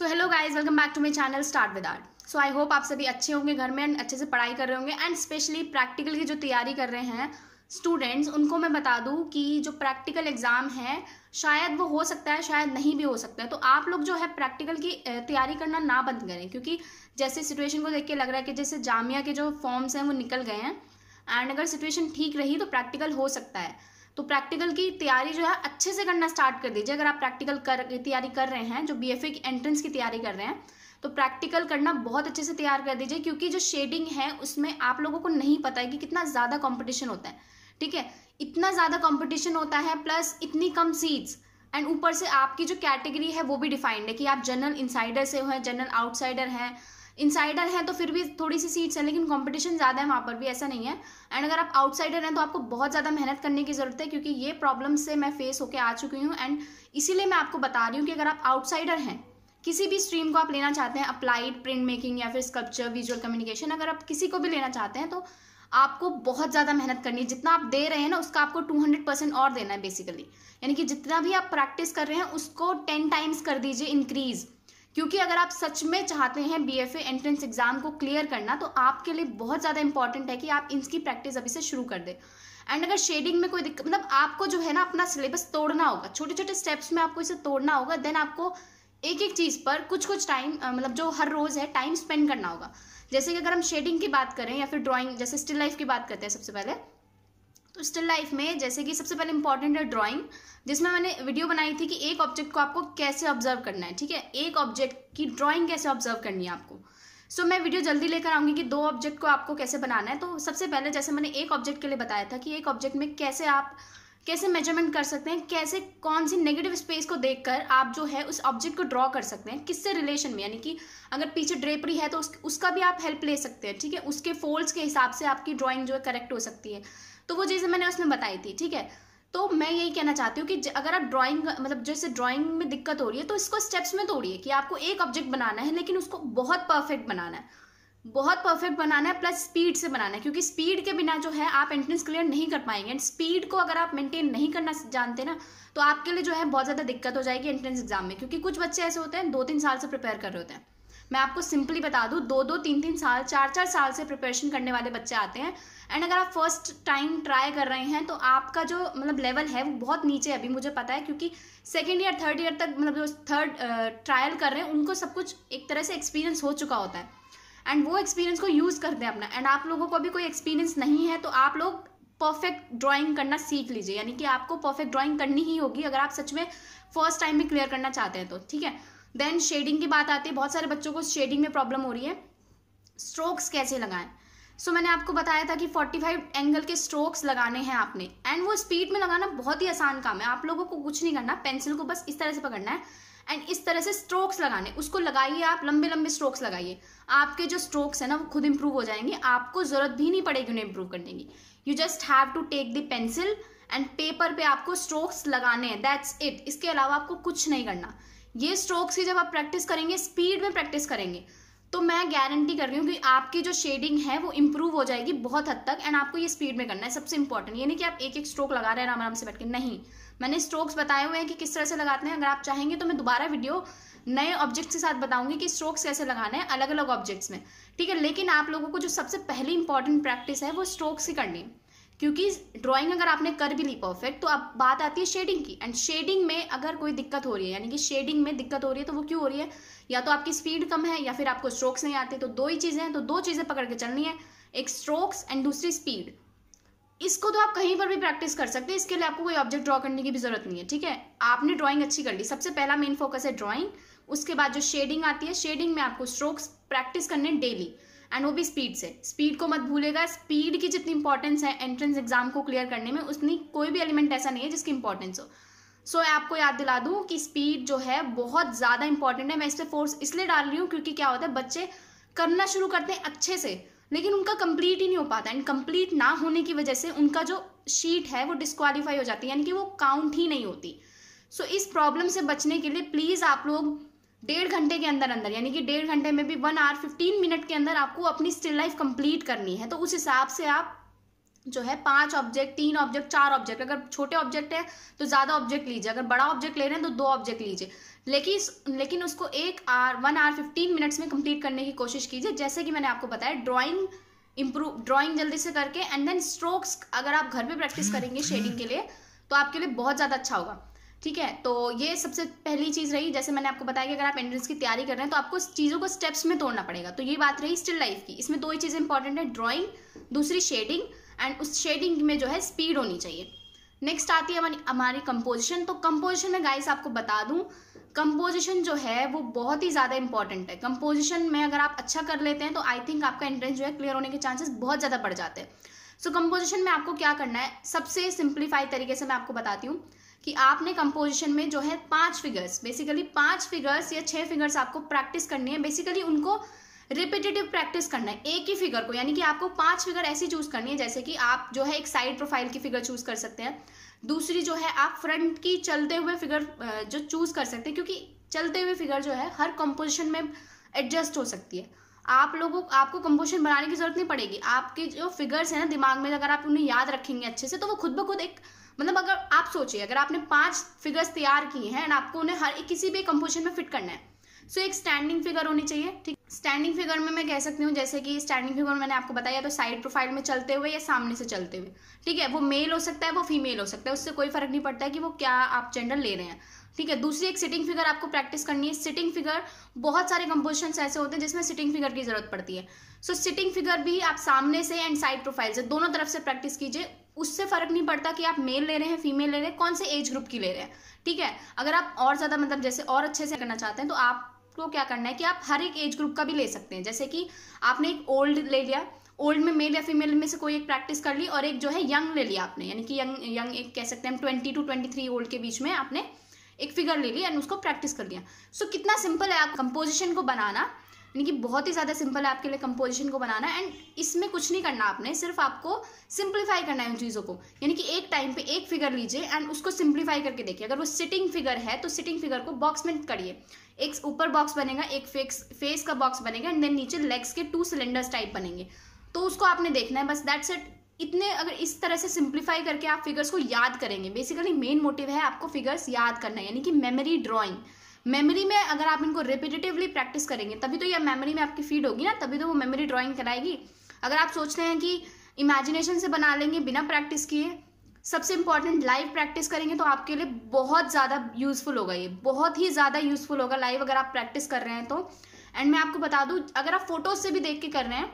So hello guys welcome back to my channel start with art so I hope आप सभी अच्छे होंगे घर में एंड अच्छे से पढ़ाई कर रहे होंगे एंड स्पेशली प्रैक्टिकल की जो तैयारी कर रहे हैं स्टूडेंट्स उनको मैं बता दूं कि जो प्रैक्टिकल एग्ज़ाम है शायद वो हो सकता है शायद नहीं भी हो सकता है तो आप लोग जो है प्रैक्टिकल की तैयारी करना ना बंद करें क्योंकि जैसे सिचुएशन को देख के लग रहा है कि जैसे जामिया के जो फॉर्म्स हैं वो निकल गए हैं एंड अगर सिचुएशन ठीक रही तो प्रैक्टिकल हो सकता है तो प्रैक्टिकल की तैयारी जो है अच्छे से करना स्टार्ट कर दीजिए अगर आप प्रैक्टिकल कर तैयारी कर रहे हैं जो बी की एंट्रेंस की तैयारी कर रहे हैं तो प्रैक्टिकल करना बहुत अच्छे से तैयार कर दीजिए क्योंकि जो शेडिंग है उसमें आप लोगों को नहीं पता है कि कितना ज़्यादा कॉम्पिटिशन होता है ठीक है इतना ज़्यादा कॉम्पिटिशन होता है प्लस इतनी कम सीट्स एंड ऊपर से आपकी जो कैटेगरी है वो भी डिफाइंड है कि आप जनरल इंसाइडर से हो जनरल आउटसाइडर हैं इनसाइडर हैं तो फिर भी थोड़ी सी सीट्स हैं लेकिन कंपटीशन ज़्यादा है वहाँ पर भी ऐसा नहीं है एंड अगर आप आउटसाइडर हैं तो आपको बहुत ज़्यादा मेहनत करने की ज़रूरत है क्योंकि ये प्रॉब्लम से मैं फेस होकर आ चुकी हूँ एंड इसीलिए मैं आपको बता रही हूँ कि अगर आप आउटसाइडर हैं किसी भी स्ट्रीम को आप लेना चाहते हैं अप्लाइड प्रिंट मेकिंग या फिर स्कल्पचर विजुअल कम्युनिकेशन अगर आप किसी को भी लेना चाहते हैं तो आपको बहुत ज़्यादा मेहनत करनी है जितना आप दे रहे हैं ना उसका आपको टू हंड्रेड परसेंट और देना है बेसिकली यानी कि जितना भी आप प्रैक्टिस कर रहे हैं उसको टेन टाइम्स कर दीजिए इंक्रीज़ क्योंकि अगर आप सच में चाहते हैं बी एफ एंट्रेंस एग्जाम को क्लियर करना तो आपके लिए बहुत ज़्यादा इंपॉर्टेंट है कि आप इसकी प्रैक्टिस अभी से शुरू कर दें एंड अगर शेडिंग में कोई दिक्कत मतलब आपको जो है ना अपना सिलेबस तोड़ना होगा छोटे छोटे स्टेप्स में आपको इसे तोड़ना होगा देन आपको एक एक चीज़ पर कुछ कुछ टाइम मतलब जो हर रोज़ है टाइम स्पेंड करना होगा जैसे कि अगर हम शेडिंग की बात करें या फिर ड्राइंग जैसे स्टिल लाइफ की बात करते हैं सबसे पहले स्टिल लाइफ में जैसे कि सबसे पहले इंपॉर्टेंट है ड्राइंग जिसमें मैंने वीडियो बनाई थी कि एक ऑब्जेक्ट को आपको कैसे ऑब्जर्व करना है ठीक है एक ऑब्जेक्ट की ड्राइंग कैसे ऑब्जर्व करनी है आपको सो so, मैं वीडियो जल्दी लेकर आऊंगी कि दो ऑब्जेक्ट को आपको कैसे बनाना है तो सबसे पहले जैसे मैंने एक ऑब्जेक्ट के लिए बताया था कि एक ऑब्जेक्ट में कैसे आप कैसे मेजरमेंट कर सकते हैं कैसे कौन सी नेगेटिव स्पेस को देखकर आप जो है उस ऑब्जेक्ट को ड्रॉ कर सकते हैं किससे रिलेशन में यानी कि अगर पीछे ड्रेपरी है तो उस, उसका भी आप हेल्प ले सकते हैं ठीक है उसके फोल्ड्स के हिसाब से आपकी ड्राइंग जो है करेक्ट हो सकती है तो वो चीज़ें मैंने उसमें बताई थी ठीक है तो मैं यही कहना चाहती हूँ कि अगर आप ड्राइंग मतलब जैसे ड्राइंग में दिक्कत हो रही है तो इसको स्टेप्स में तोड़िए कि आपको एक ऑब्जेक्ट बनाना है लेकिन उसको बहुत परफेक्ट बनाना है बहुत परफेक्ट बनाना है प्लस स्पीड से बनाना है क्योंकि स्पीड के बिना जो है आप एंट्रेंस क्लियर नहीं कर पाएंगे एंड स्पीड को अगर आप मेंटेन नहीं करना जानते ना तो आपके लिए जो है बहुत ज़्यादा दिक्कत हो जाएगी एंट्रेंस एग्जाम में क्योंकि कुछ बच्चे ऐसे होते हैं दो तीन साल से प्रिपेयर कर रहे होते हैं मैं आपको सिंपली बता दूँ दो दो तीन तीन साल चार चार साल से प्रिपरेशन करने वाले बच्चे आते हैं एंड अगर आप फर्स्ट टाइम ट्राई कर रहे हैं तो आपका जो मतलब लेवल है वो बहुत नीचे है अभी मुझे पता है क्योंकि सेकेंड ईयर थर्ड ईयर तक मतलब जो थर्ड ट्रायल कर रहे हैं उनको सब कुछ एक तरह से एक्सपीरियंस हो चुका होता है एंड वो एक्सपीरियंस को यूज़ करते हैं अपना एंड आप लोगों को अभी कोई एक्सपीरियंस नहीं है तो आप लोग परफेक्ट ड्राइंग करना सीख लीजिए यानी कि आपको परफेक्ट ड्राइंग करनी ही होगी अगर आप सच में फर्स्ट टाइम में क्लियर करना चाहते हैं तो ठीक है देन शेडिंग की बात आती है बहुत सारे बच्चों को शेडिंग में प्रॉब्लम हो रही है स्ट्रोक्स कैसे लगाएं सो so, मैंने आपको बताया था कि 45 एंगल के स्ट्रोक्स लगाने हैं आपने एंड वो स्पीड में लगाना बहुत ही आसान काम है आप लोगों को कुछ नहीं करना पेंसिल को बस इस तरह से पकड़ना है एंड इस तरह से स्ट्रोक्स लगाने उसको लगाइए आप लंबे लंबे स्ट्रोक्स लगाइए आपके जो स्ट्रोक्स है ना वो खुद इंप्रूव हो जाएंगे आपको जरूरत भी नहीं पड़ेगी उन्हें इंप्रूव करने की you just have to take the pencil and paper पे आपको स्ट्रोक्स लगाने हैं दैट्स इट इसके अलावा आपको कुछ नहीं करना ये स्ट्रोक्स की जब आप प्रैक्टिस करेंगे स्पीड में प्रैक्टिस करेंगे तो मैं गारंटी कर रही हूँ कि आपकी जो शेडिंग है वो इम्प्रूव हो जाएगी बहुत हद तक एंड आपको ये स्पीड में करना है सबसे इंपॉर्टेंट ये नहीं कि आप एक एक स्ट्रोक लगा रहे हैं आराम आराम से बैठ के नहीं मैंने स्ट्रोक्स बताए हुए हैं कि किस तरह से लगाते हैं अगर आप चाहेंगे तो मैं दोबारा वीडियो नए ऑब्जेक्ट्स के साथ बताऊंगी कि स्ट्रोक्स कैसे लगाने हैं अलग अलग ऑब्जेक्ट्स में ठीक है लेकिन आप लोगों को जो सबसे पहली इंपॉर्टेंट प्रैक्टिस है वो स्ट्रोक्स ही करनी है क्योंकि ड्राइंग अगर आपने कर भी ली परफेक्ट तो अब बात आती है शेडिंग की एंड शेडिंग में अगर कोई दिक्कत हो रही है यानी कि शेडिंग में दिक्कत हो रही है तो वो क्यों हो रही है या तो आपकी स्पीड कम है या फिर आपको स्ट्रोक्स नहीं आते तो दो ही चीज़ें हैं तो दो चीज़ें पकड़ के चलनी है एक स्ट्रोक्स एंड दूसरी स्पीड इसको तो आप कहीं पर भी प्रैक्टिस कर सकते हैं इसके लिए आपको कोई ऑब्जेक्ट ड्रॉ करने की भी जरूरत नहीं है ठीक है आपने ड्राइंग अच्छी कर ली सबसे पहला मेन फोकस है ड्राइंग उसके बाद जो शेडिंग आती है शेडिंग में आपको स्ट्रोक्स प्रैक्टिस करने डेली एंड वो भी स्पीड से स्पीड को मत भूलेगा स्पीड की जितनी इंपॉर्टेंस है एंट्रेंस एग्जाम को क्लियर करने में उतनी कोई भी एलिमेंट ऐसा नहीं है जिसकी इंपॉर्टेंस हो सो so, मैं आपको याद दिला दूँ कि स्पीड जो है बहुत ज़्यादा इंपॉर्टेंट है मैं इस पर फोर्स इसलिए डाल रही हूँ क्योंकि क्या होता है बच्चे करना शुरू करते हैं अच्छे से लेकिन उनका कंप्लीट ही नहीं हो पाता एंड कंप्लीट ना होने की वजह से उनका जो शीट है वो डिस्क्वालीफाई हो जाती है यानी कि वो काउंट ही नहीं होती सो so, इस प्रॉब्लम से बचने के लिए प्लीज़ आप लोग डेढ़ घंटे के अंदर अंदर यानी कि डेढ़ घंटे में भी वन आवर फिफ्टीन मिनट के अंदर आपको अपनी स्टिल लाइफ कंप्लीट करनी है तो उस हिसाब से आप जो है पांच ऑब्जेक्ट तीन ऑब्जेक्ट चार ऑब्जेक्ट अगर छोटे ऑब्जेक्ट है तो ज़्यादा ऑब्जेक्ट लीजिए अगर बड़ा ऑब्जेक्ट ले रहे हैं तो दो ऑब्जेक्ट लीजिए लेकिन लेकिन उसको एक hour one hour fifteen minutes में कंप्लीट करने की कोशिश कीजिए जैसे कि मैंने आपको बताया ड्राइंग इम्प्रूव ड्राइंग जल्दी से करके एंड देन स्ट्रोक्स अगर आप घर पर प्रैक्टिस हम्म। करेंगे शेडिंग के लिए तो आपके लिए बहुत ज़्यादा अच्छा होगा ठीक है तो ये सबसे पहली चीज़ रही जैसे मैंने आपको बताया कि अगर आप एंट्रेंस की तैयारी कर रहे हैं तो आपको चीज़ों को स्टेप्स में तोड़ना पड़ेगा तो ये बात रही स्टिल लाइफ की इसमें दो ही चीज़ें इंपॉर्टेंट है ड्राइंग दूसरी शेडिंग एंड उस शेडिंग में जो है स्पीड होनी चाहिए नेक्स्ट आती है हमारी हमारी कंपोजिशन तो कंपोजिशन में गाइस आपको बता दूं कंपोजिशन जो है वो बहुत ही ज़्यादा इंपॉर्टेंट है कंपोजिशन में अगर आप अच्छा कर लेते हैं तो आई थिंक आपका एंट्रेंस जो है क्लियर होने के चांसेस बहुत ज़्यादा बढ़ जाते हैं सो कंपोजिशन में आपको क्या करना है सबसे सिंप्लीफाई तरीके से मैं आपको बताती हूँ कि आपने कंपोजिशन में जो है पांच फिगर्स बेसिकली पांच फिगर्स या छह फिगर्स आपको प्रैक्टिस करनी है बेसिकली उनको रिपीटेटिव प्रैक्टिस करना है एक ही फिगर को यानी कि आपको पांच फिगर ऐसी चूज करनी है जैसे कि आप जो है एक साइड प्रोफाइल की फिगर चूज कर सकते हैं दूसरी जो है आप फ्रंट की चलते हुए फिगर जो चूज कर सकते हैं क्योंकि चलते हुए फिगर जो है हर कंपोजिशन में एडजस्ट हो सकती है आप लोगों आपको कंपोजिशन बनाने की जरूरत नहीं पड़ेगी आपके जो फिगर्स हैं ना दिमाग में अगर आप उन्हें याद रखेंगे अच्छे से तो वो खुद ब खुद एक मतलब अगर आप सोचिए अगर आपने पांच फिगर्स तैयार किए हैं एंड आपको उन्हें हर एक किसी भी कंपोजिशन में फिट करना है सो so, एक स्टैंडिंग फिगर होनी चाहिए ठीक स्टैंडिंग फिगर में मैं कह सकती हूँ जैसे कि स्टैंडिंग फिगर मैंने आपको बताया तो साइड प्रोफाइल में चलते हुए या सामने से चलते हुए ठीक है वो मेल हो सकता है वो फीमेल हो सकता है उससे कोई फर्क नहीं पड़ता है कि वो क्या आप जेंडर ले रहे हैं ठीक है दूसरी एक सिटिंग फिगर आपको प्रैक्टिस करनी है सिटिंग फिगर बहुत सारे कंपोजिशन ऐसे होते हैं जिसमें सिटिंग फिगर की जरूरत पड़ती है सो सिटिंग फिगर भी आप सामने से एंड साइड प्रोफाइल से दोनों तरफ से प्रैक्टिस कीजिए उससे फ़र्क नहीं पड़ता कि आप मेल ले रहे हैं फीमेल ले रहे हैं कौन से एज ग्रुप की ले रहे हैं ठीक है अगर आप और ज़्यादा मतलब जैसे और अच्छे से करना चाहते हैं तो आपको क्या करना है कि आप हर एक एज ग्रुप का भी ले सकते हैं जैसे कि आपने एक ओल्ड ले लिया ओल्ड में मेल या फीमेल में से कोई एक प्रैक्टिस कर ली और एक जो है यंग ले लिया आपने यानी कि यंग यंग एक कह सकते हैं हम twenty two twenty three old के बीच में आपने एक फिगर ले ली एंड उसको प्रैक्टिस कर लिया सो so, कितना सिंपल है आप कंपोजिशन को बनाना यानी कि बहुत ही ज़्यादा सिंपल है आपके लिए कंपोजिशन को बनाना एंड इसमें कुछ नहीं करना आपने सिर्फ आपको सिंप्लीफाई करना है उन चीज़ों को यानी कि एक टाइम पे एक फिगर लीजिए एंड उसको सिंप्लीफाई करके देखिए अगर वो सिटिंग फिगर है तो सिटिंग फिगर को बॉक्स में करिए एक ऊपर बॉक्स बनेगा एक फेक्स फेस का बॉक्स बनेगा एंड देन नीचे लेग्स के टू सिलेंडर्स टाइप बनेंगे तो उसको आपने देखना है बस दैट्स इट इतने अगर इस तरह से सिंप्लीफाई करके आप फिगर्स को याद करेंगे बेसिकली मेन मोटिव है आपको फिगर्स याद करना यानी कि मेमोरी ड्राइंग मेमोरी में अगर आप इनको रिपीटेटिवली प्रैक्टिस करेंगे तभी तो ये मेमोरी में आपकी फीड होगी ना तभी तो वो मेमोरी ड्राइंग कराएगी अगर आप सोचते हैं कि इमेजिनेशन से बना लेंगे बिना प्रैक्टिस किए सबसे इंपॉर्टेंट लाइव प्रैक्टिस करेंगे तो आपके लिए बहुत ज़्यादा यूज़फुल होगा ये बहुत ही ज़्यादा यूज़फुल होगा लाइव अगर आप प्रैक्टिस कर रहे हैं तो एंड मैं आपको बता दूँ अगर आप फोटोज से भी देख के कर रहे हैं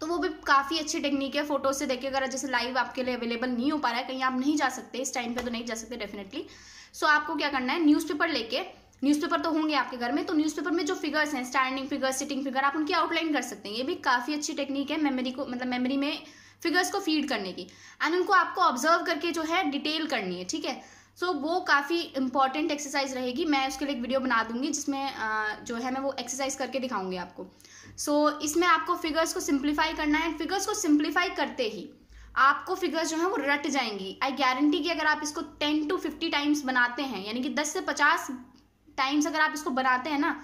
तो वो भी काफ़ी अच्छी टेक्निक है फोटोज से के अगर जैसे लाइव आपके लिए अवेलेबल नहीं हो पा रहा है कहीं आप नहीं जा सकते इस टाइम पर तो नहीं जा सकते डेफिनेटली सो so, आपको क्या करना है न्यूज़पेपर लेके न्यूज़पेपर तो होंगे आपके घर में तो न्यूज़पेपर में जो फिगर्स हैं स्टैंडिंग फिगर सिटिंग फिगर आप उनकी आउटलाइन कर सकते हैं ये भी काफ़ी अच्छी टेक्निक है मेमोरी को मतलब मेमोरी में फिगर्स को फीड करने की एंड उनको आपको ऑब्जर्व करके जो है डिटेल करनी है ठीक है सो so, वो काफ़ी इंपॉर्टेंट एक्सरसाइज रहेगी मैं उसके लिए एक वीडियो बना दूंगी जिसमें जो है मैं वो एक्सरसाइज करके दिखाऊंगी आपको सो so, इसमें आपको फिगर्स को सिंप्लीफाई करना है फिगर्स को सिंप्लीफाई करते ही आपको फिगर्स जो है वो रट जाएंगी आई गारंटी कि अगर आप इसको टेन टू फिफ्टी टाइम्स बनाते हैं यानी कि दस से पचास टाइम्स अगर आप इसको बनाते हैं ना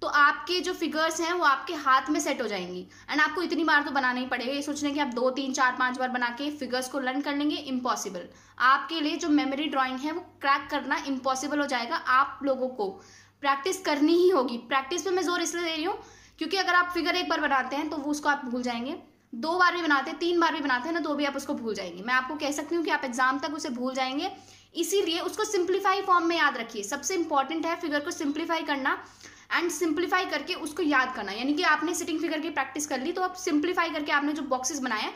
तो आपके जो फिगर्स हैं वो आपके हाथ में सेट हो जाएंगी एंड आपको इतनी बार तो बनाना ही पड़ेगा ये सोचने कि आप दो तीन चार पांच बार बना के फिगर्स को लर्न कर लेंगे इम्पॉसिबल आपके लिए जो मेमोरी ड्राइंग है वो क्रैक करना इम्पॉसिबल हो जाएगा आप लोगों को प्रैक्टिस करनी ही होगी प्रैक्टिस पे मैं जोर इसलिए दे रही हूँ क्योंकि अगर आप फिगर एक बार बनाते हैं तो वो उसको आप भूल जाएंगे दो बार भी बनाते हैं तीन बार भी बनाते हैं ना तो भी आप उसको भूल जाएंगे मैं आपको कह सकती हूँ कि आप एग्जाम तक उसे भूल जाएंगे इसीलिए उसको सिंप्लीफाई फॉर्म में याद रखिए सबसे इंपॉर्टेंट है फिगर को सिंप्लीफाई करना एंड सिंप्लीफाई करके उसको याद करना यानी कि आपने सिटिंग फिगर की प्रैक्टिस कर ली तो आप सिंप्लीफाई करके आपने जो बॉक्सेस बनाए हैं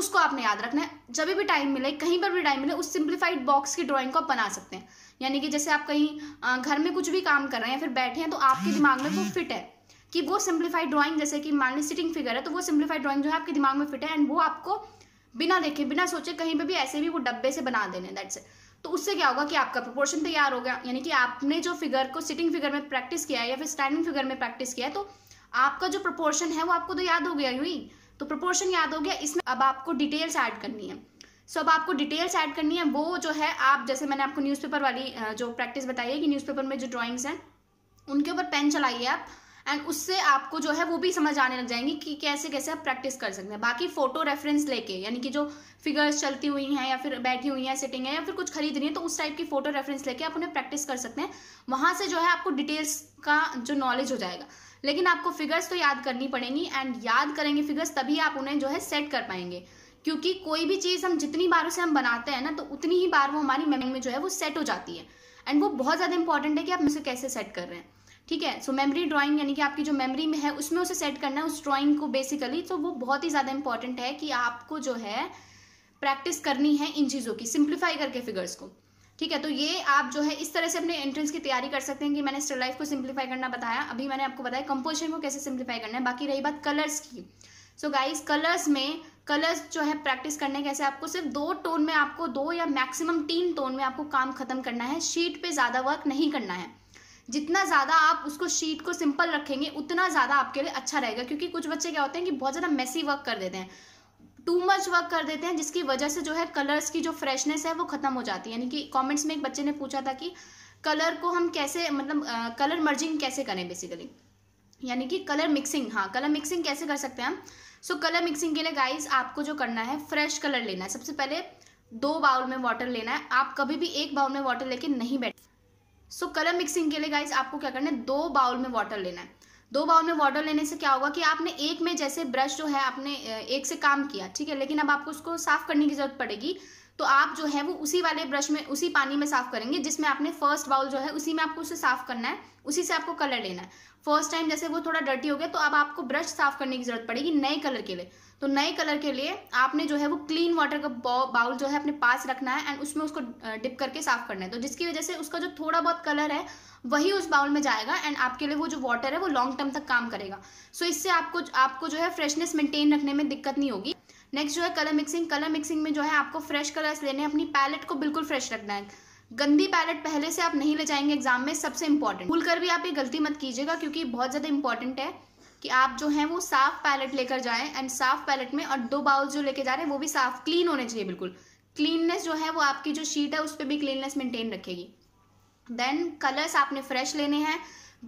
उसको आपने याद रखना है जब भी टाइम मिले कहीं पर भी टाइम मिले उस सिंप्लीफाइड बॉक्स की ड्राइंग को आप बना सकते हैं यानी कि जैसे आप कहीं घर में कुछ भी काम कर रहे हैं या फिर बैठे हैं तो आपके दिमाग में वो फिट है कि वो सिंप्लीफाइड ड्राइंग जैसे कि मान ली सिटिंग फिगर है तो वो सिंप्लीफाइड ड्राइंग जो है आपके दिमाग में फिट है एंड वो आपको बिना देखे बिना सोचे कहीं पर भी ऐसे भी वो डब्बे से बना देने दैट्स इट तो उससे क्या होगा कि आपका प्रोपोर्शन तैयार हो गया यानी कि आपने जो फिगर को सिटिंग फिगर में प्रैक्टिस किया है या फिर स्टैंडिंग फिगर में प्रैक्टिस किया है तो आपका जो प्रोपोर्शन है वो आपको तो याद हो गया हुई तो प्रोपोर्शन याद हो गया इसमें अब आपको डिटेल्स ऐड करनी है सो so, अब आपको डिटेल्स ऐड करनी है वो जो है आप जैसे मैंने आपको न्यूज़पेपर वाली जो प्रैक्टिस बताई है कि न्यूज़पेपर में जो ड्राइंग्स हैं उनके ऊपर पेन चलाइए आप एंड उससे आपको जो है वो भी समझ आने लग जाएंगी कि कैसे कैसे आप प्रैक्टिस कर सकते हैं बाकी फोटो रेफरेंस लेके यानी कि जो फिगर्स चलती हुई हैं या फिर बैठी हुई हैं सिटिंग है या फिर कुछ खरीद रही है तो उस टाइप की फोटो रेफरेंस लेके आप उन्हें प्रैक्टिस कर सकते हैं वहाँ से जो है आपको डिटेल्स का जो नॉलेज हो जाएगा लेकिन आपको फिगर्स तो याद करनी पड़ेंगी एंड याद करेंगे फिगर्स तभी आप उन्हें जो है सेट कर पाएंगे क्योंकि कोई भी चीज़ हम जितनी बार उसे हम बनाते हैं ना तो उतनी ही बार वो हमारी मेमोरी में जो है वो सेट हो जाती है एंड वो बहुत ज़्यादा इंपॉर्टेंट है कि आप उसे कैसे सेट कर रहे हैं ठीक है सो मेमोरी ड्राइंग यानी कि आपकी जो मेमोरी में है उसमें उसे सेट करना है उस ड्राइंग को बेसिकली तो वो बहुत ही ज़्यादा इंपॉर्टेंट है कि आपको जो है प्रैक्टिस करनी है इन चीज़ों की सिंप्लीफाई करके फिगर्स को ठीक है तो ये आप जो है इस तरह से अपने एंट्रेंस की तैयारी कर सकते हैं कि मैंने लाइफ को सिंप्लीफाई करना बताया अभी मैंने आपको बताया कंपोजिशन को कैसे सिंप्लीफाई करना है बाकी रही बात कलर्स की सो गाइस कलर्स में कलर्स जो है प्रैक्टिस करने कैसे आपको सिर्फ दो टोन में आपको दो या मैक्सिमम तीन टोन में आपको काम खत्म करना है शीट पे ज़्यादा वर्क नहीं करना है जितना ज़्यादा आप उसको शीट को सिंपल रखेंगे उतना ज़्यादा आपके लिए अच्छा रहेगा क्योंकि कुछ बच्चे क्या होते हैं कि बहुत ज़्यादा मैसी वर्क कर देते हैं टू मच वर्क कर देते हैं जिसकी वजह से जो है कलर्स की जो फ्रेशनेस है वो ख़त्म हो जाती है यानी कि कॉमेंट्स में एक बच्चे ने पूछा था कि कलर को हम कैसे मतलब कलर मर्जिंग कैसे करें बेसिकली यानी कि कलर मिक्सिंग हाँ कलर मिक्सिंग कैसे कर सकते हैं हम सो कलर मिक्सिंग के लिए गाइस आपको जो करना है फ्रेश कलर लेना है सबसे पहले दो बाउल में वाटर लेना है आप कभी भी एक बाउल में वाटर लेके नहीं बैठ सो कलर मिक्सिंग के लिए गाइज आपको क्या करना है दो बाउल में वाटर लेना है दो बाउल में वाटर लेने से क्या होगा कि आपने एक में जैसे ब्रश जो है आपने एक से काम किया ठीक है लेकिन अब आपको उसको साफ करने की जरूरत पड़ेगी तो आप जो है वो उसी वाले ब्रश में उसी पानी में साफ करेंगे जिसमें आपने फर्स्ट बाउल जो है उसी में आपको उसे साफ करना है उसी से आपको कलर लेना है फर्स्ट टाइम जैसे वो थोड़ा डर्टी हो गया तो अब आपको ब्रश साफ करने की जरूरत पड़ेगी नए कलर के लिए तो नए कलर के लिए आपने जो है वो क्लीन वाटर का बाउल जो है अपने पास रखना है एंड उसमें उसको डिप करके साफ करना है तो जिसकी वजह से उसका जो थोड़ा बहुत कलर है वही उस बाउल में जाएगा एंड आपके लिए वो जो वाटर है वो लॉन्ग टर्म तक काम करेगा सो so इससे आपको आपको जो है फ्रेशनेस मेंटेन रखने में दिक्कत नहीं होगी नेक्स्ट जो है कलर मिक्सिंग कलर मिक्सिंग में जो है आपको फ्रेश कलर्स लेने हैं अपनी पैलेट को बिल्कुल फ्रेश रखना है गंदी पैलेट पहले से आप नहीं ले जाएंगे एग्जाम में सबसे इंपॉर्टेंट भूल कर भी आप ये गलती मत कीजिएगा क्योंकि बहुत ज़्यादा इंपॉर्टेंट है कि आप जो है वो साफ पैलेट लेकर जाएं एंड साफ पैलेट में और दो बाउल जो लेके जा रहे हैं वो भी साफ क्लीन होने चाहिए बिल्कुल क्लीननेस जो है वो आपकी जो शीट है उस पर भी क्लीननेस मेंटेन रखेगी देन कलर्स आपने फ्रेश लेने हैं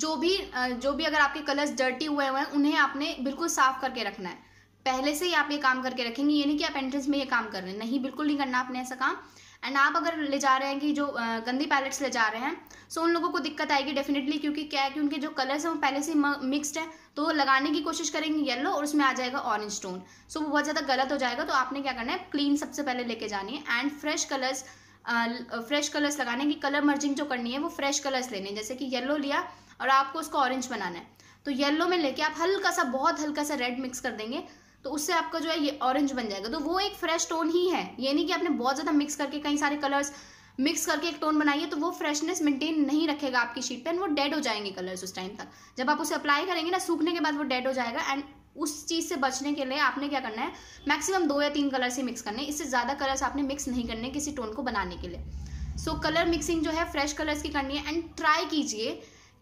जो भी जो भी अगर आपके कलर्स डर्टी हुए हुए हैं उन्हें आपने बिल्कुल साफ करके रखना है पहले से ही आप ये काम करके रखेंगे ये नहीं कि आप एंट्रेंस में ये काम कर रहे हैं नहीं बिल्कुल नहीं करना आपने ऐसा काम एंड आप अगर ले जा रहे हैं कि जो गंदी पैलेट्स ले जा रहे हैं सो उन लोगों को दिक्कत आएगी डेफिनेटली क्योंकि क्या है कि उनके जो कलर्स हैं वो पहले से मिक्स्ड है तो वो लगाने की कोशिश करेंगे येलो और उसमें आ जाएगा ऑरेंज टोन सो वो बहुत ज़्यादा गलत हो जाएगा तो आपने क्या करना है क्लीन सबसे पहले लेके जानी है and fresh colours fresh colours लगाने की कलर मर्जिंग जो करनी है वो फ्रेश कलर्स लेने जैसे कि येलो लिया और आपको उसको ऑरेंज बनाना है तो येलो में लेके आप हल्का सा बहुत हल्का सा रेड मिक्स कर देंगे तो उससे आपका जो है ये ऑरेंज बन जाएगा तो वो एक फ्रेश टोन ही है ये नहीं कि आपने बहुत ज़्यादा मिक्स करके कई सारे कलर्स मिक्स करके एक टोन बनाइए तो वो फ्रेशनेस मेंटेन नहीं रखेगा आपकी शीट पे एंड वो डेड हो जाएंगे कलर्स उस टाइम तक जब आप उसे अप्लाई करेंगे ना सूखने के बाद वो डेड हो जाएगा एंड उस चीज़ से बचने के लिए आपने क्या करना है मैक्सिमम दो या तीन कलर्स ही मिक्स करने इससे ज़्यादा कलर्स आपने मिक्स नहीं करने किसी टोन को बनाने के लिए सो कलर मिक्सिंग जो है फ्रेश कलर्स की करनी है एंड ट्राई कीजिए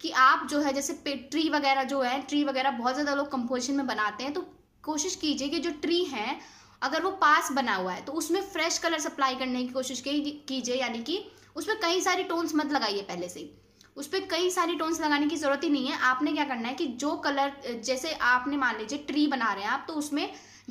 कि आप जो है जैसे ट्री वगैरह जो है ट्री वगैरह बहुत ज़्यादा लोग कंपोजिशन में बनाते हैं तो कोशिश कीजिए कि जो ट्री है अगर वो पास बना हुआ है तो उसमें फ्रेश कलर सप्लाई करने की कोशिश कीजिए यानी कि उसमें कई सारी टोन्स मत लगाइए पहले से ही उस पर कई सारी टोन्स लगाने की ज़रूरत ही नहीं है आपने क्या करना है कि जो कलर जैसे आपने मान लीजिए ट्री बना रहे हैं आप तो उसमें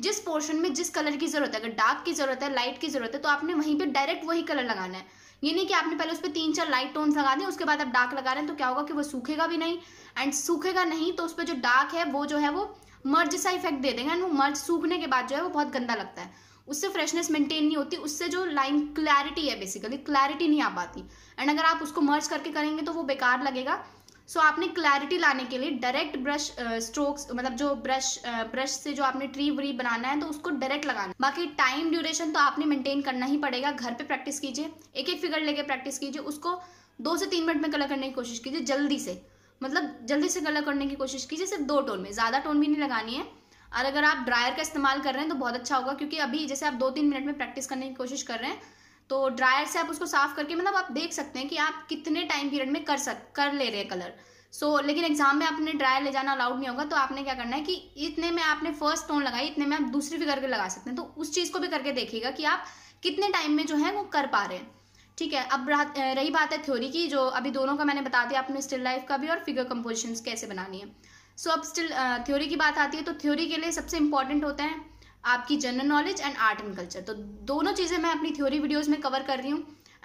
जिस पोर्शन में जिस कलर की ज़रूरत है अगर डार्क की ज़रूरत है लाइट की ज़रूरत है तो आपने वहीं पर डायरेक्ट वही कलर लगाना है ये नहीं कि आपने पहले उस पर तीन चार लाइट टोन्स लगा दें उसके बाद आप डार्क लगा रहे हैं तो क्या होगा कि वो सूखेगा भी नहीं एंड सूखेगा नहीं तो उस पर जो डार्क है वो जो है वो मर्ज सा इफेक्ट दे देंगे एंड वो मर्ज सूखने के बाद जो है वो बहुत गंदा लगता है उससे फ्रेशनेस मेंटेन नहीं होती उससे जो लाइन क्लैरिटी है बेसिकली क्लैरिटी नहीं आ पाती एंड अगर आप उसको मर्ज करके करेंगे तो वो बेकार लगेगा सो so, आपने क्लैरिटी लाने के लिए डायरेक्ट ब्रश स्ट्रोक्स मतलब जो ब्रश ब्रश से जो आपने ट्री व्री बनाना है तो उसको डायरेक्ट लगाना बाकी टाइम ड्यूरेशन तो आपने मेंटेन करना ही पड़ेगा घर पे प्रैक्टिस कीजिए एक एक फिगर लेके प्रैक्टिस कीजिए उसको दो से तीन मिनट में कलर करने की कोशिश कीजिए जल्दी से मतलब जल्दी से कलर करने की कोशिश कीजिए सिर्फ दो टोन में ज़्यादा टोन भी नहीं लगानी है और अगर आप ड्रायर का इस्तेमाल कर रहे हैं तो बहुत अच्छा होगा क्योंकि अभी जैसे आप दो तीन मिनट में प्रैक्टिस करने की कोशिश कर रहे हैं तो ड्रायर से आप उसको साफ करके मतलब आप देख सकते हैं कि आप कितने टाइम पीरियड में कर सक कर ले रहे हैं कलर सो so, लेकिन एग्जाम में आपने ड्रायर ले जाना अलाउड नहीं होगा तो आपने क्या करना है कि इतने में आपने फर्स्ट टोन लगाई इतने में आप दूसरी फिगर के लगा सकते हैं तो उस चीज़ को भी करके देखिएगा कि आप कितने टाइम में जो है वो कर पा रहे हैं ठीक है अब रही बात है थ्योरी की जो अभी दोनों का मैंने बता दिया आपने स्टिल लाइफ का भी और फिगर कंपोजिशन कैसे बनानी है सो so, अब स्टिल थ्योरी की बात आती है तो थ्योरी के लिए सबसे इंपॉर्टेंट होता है आपकी general knowledge and art and culture तो दोनों चीज़ें मैं अपनी थ्योरी वीडियोज़ में कवर कर रही हूँ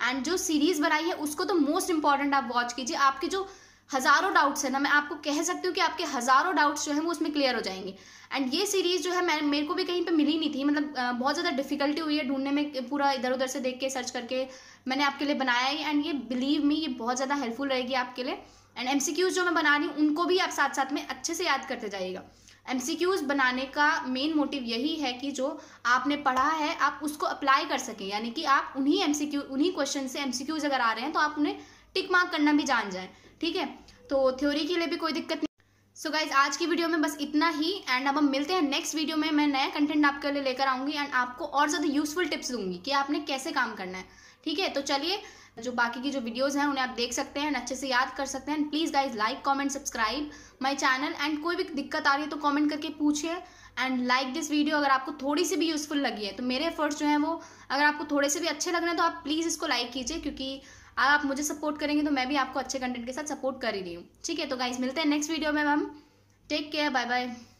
एंड जो सीरीज़ बनाई है उसको तो मोस्ट इंपॉर्टेंट आप वॉच कीजिए आपके जो हज़ारों डाउट्स है ना मैं आपको कह सकती हूँ कि आपके हज़ारों डाउट्स जो हैं वो उसमें क्लियर हो जाएंगे एंड ये सीरीज़ जो है मैं मेरे को भी कहीं पे मिली नहीं थी मतलब बहुत ज़्यादा डिफिकल्टी हुई है ढूंढने में पूरा इधर उधर से देख के सर्च करके मैंने आपके लिए बनाया है एंड ये बिलीव मी ये बहुत ज़्यादा हेल्पफुल रहेगी आपके लिए एंड एम जो मैं बना रही हूँ उनको भी आप साथ साथ में अच्छे से याद करते जाइएगा एम बनाने का मेन मोटिव यही है कि जो आपने पढ़ा है आप उसको अप्लाई कर सकें यानी कि आप उन्हीं एम उन्हीं क्वेश्चन से एम अगर आ रहे हैं तो आप उन्हें टिक मार्क करना भी जान जाएँ ठीक है तो थ्योरी के लिए भी कोई दिक्कत नहीं सो so गाइज आज की वीडियो में बस इतना ही एंड अब हम मिलते हैं नेक्स्ट वीडियो में मैं नया कंटेंट आपके लिए लेकर आऊँगी एंड आपको और ज़्यादा यूजफुल टिप्स दूंगी कि आपने कैसे काम करना है ठीक है तो चलिए जो बाकी की जो वीडियोज़ हैं उन्हें आप देख सकते हैं अच्छे से याद कर सकते हैं please guys like comment subscribe my channel and कोई भी दिक्कत आ रही है तो कॉमेंट करके पूछिए एंड लाइक दिस वीडियो अगर आपको थोड़ी सी भी यूजफुल लगी है तो मेरे एफर्ट्स जो हैं वो अगर आपको थोड़े से भी अच्छे लग रहे हैं तो आप प्लीज़ इसको लाइक कीजिए क्योंकि अब आप मुझे सपोर्ट करेंगे तो मैं भी आपको अच्छे कंटेंट के साथ सपोर्ट कर ही रही हूँ ठीक है तो गाइज मिलते हैं नेक्स्ट वीडियो में ma'am take care bye bye